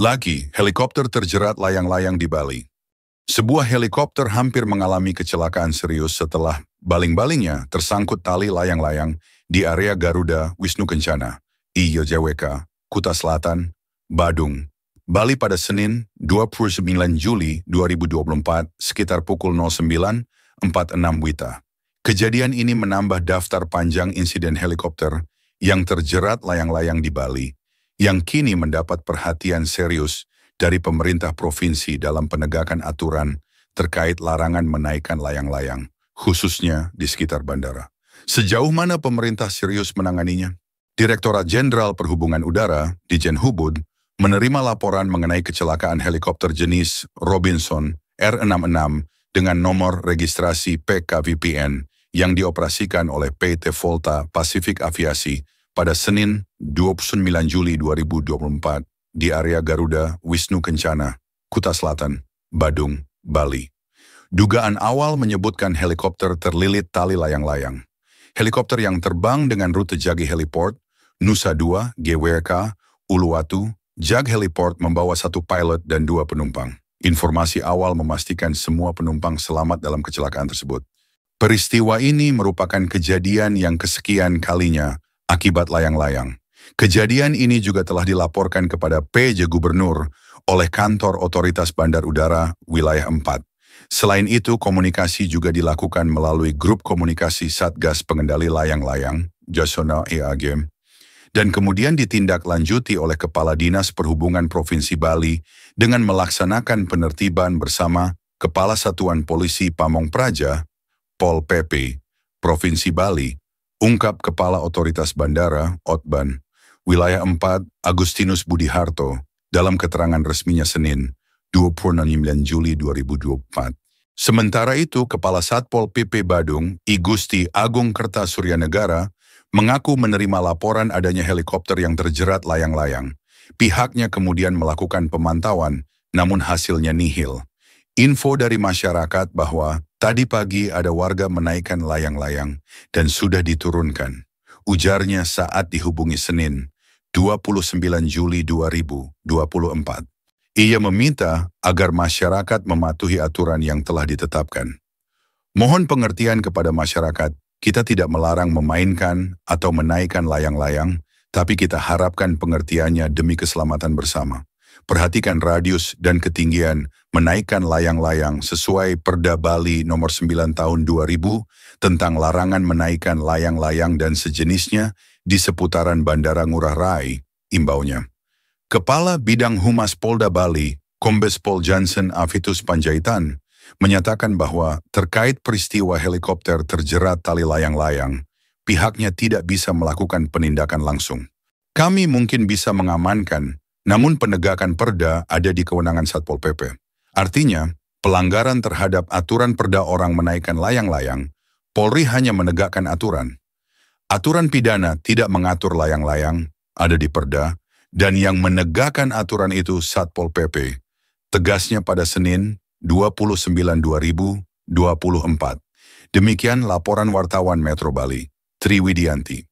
Lagi, helikopter terjerat layang-layang di Bali. Sebuah helikopter hampir mengalami kecelakaan serius setelah baling-balingnya tersangkut tali layang-layang di area Garuda Wisnu Kencana, IYJWK, Kuta Selatan, Badung, Bali pada Senin 29 Juli 2024 sekitar pukul 09.46 Wita. Kejadian ini menambah daftar panjang insiden helikopter yang terjerat layang-layang di Bali yang kini mendapat perhatian serius dari pemerintah provinsi dalam penegakan aturan terkait larangan menaikkan layang-layang, khususnya di sekitar bandara. Sejauh mana pemerintah serius menanganinya? Direktorat Jenderal Perhubungan Udara, Dijen Hubud, menerima laporan mengenai kecelakaan helikopter jenis Robinson R66 dengan nomor registrasi PKVPN yang dioperasikan oleh PT Volta Pacific Aviasi pada Senin 29 Juli 2024 di area Garuda Wisnu Kencana, Kuta Selatan, Badung, Bali. Dugaan awal menyebutkan helikopter terlilit tali layang-layang. Helikopter yang terbang dengan rute Jagi Heliport, Nusa Dua, GWK, Uluwatu, Jag Heliport membawa satu pilot dan dua penumpang. Informasi awal memastikan semua penumpang selamat dalam kecelakaan tersebut. Peristiwa ini merupakan kejadian yang kesekian kalinya akibat layang-layang. Kejadian ini juga telah dilaporkan kepada PJ Gubernur oleh kantor Otoritas Bandar Udara Wilayah 4. Selain itu, komunikasi juga dilakukan melalui grup komunikasi Satgas Pengendali Layang-Layang, Jasona EAG, dan kemudian ditindaklanjuti oleh Kepala Dinas Perhubungan Provinsi Bali dengan melaksanakan penertiban bersama Kepala Satuan Polisi Pamong Praja, Pol PP, Provinsi Bali, Ungkap Kepala Otoritas Bandara, Otban, Wilayah 4, Agustinus Budi Harto, dalam keterangan resminya Senin, 29 Juli 2024. Sementara itu, Kepala Satpol PP Badung, I Gusti Agung Kerta Suryanegara, mengaku menerima laporan adanya helikopter yang terjerat layang-layang. Pihaknya kemudian melakukan pemantauan, namun hasilnya nihil. Info dari masyarakat bahwa Tadi pagi ada warga menaikkan layang-layang dan sudah diturunkan. Ujarnya saat dihubungi Senin, 29 Juli 2024. Ia meminta agar masyarakat mematuhi aturan yang telah ditetapkan. Mohon pengertian kepada masyarakat, kita tidak melarang memainkan atau menaikkan layang-layang, tapi kita harapkan pengertiannya demi keselamatan bersama perhatikan radius dan ketinggian, menaikkan layang-layang sesuai Perda Bali nomor 9 tahun 2000 tentang larangan menaikkan layang-layang dan sejenisnya di seputaran Bandara Ngurah Rai, imbaunya. Kepala Bidang Humas Polda Bali, Kombes Pol Johnson Avitus Panjaitan, menyatakan bahwa terkait peristiwa helikopter terjerat tali layang-layang, pihaknya tidak bisa melakukan penindakan langsung. Kami mungkin bisa mengamankan namun penegakan perda ada di kewenangan Satpol PP. Artinya, pelanggaran terhadap aturan perda orang menaikkan layang-layang, Polri hanya menegakkan aturan. Aturan pidana tidak mengatur layang-layang, ada di perda, dan yang menegakkan aturan itu Satpol PP. Tegasnya pada Senin 29 2024. Demikian laporan wartawan Metro Bali, Triwidianti.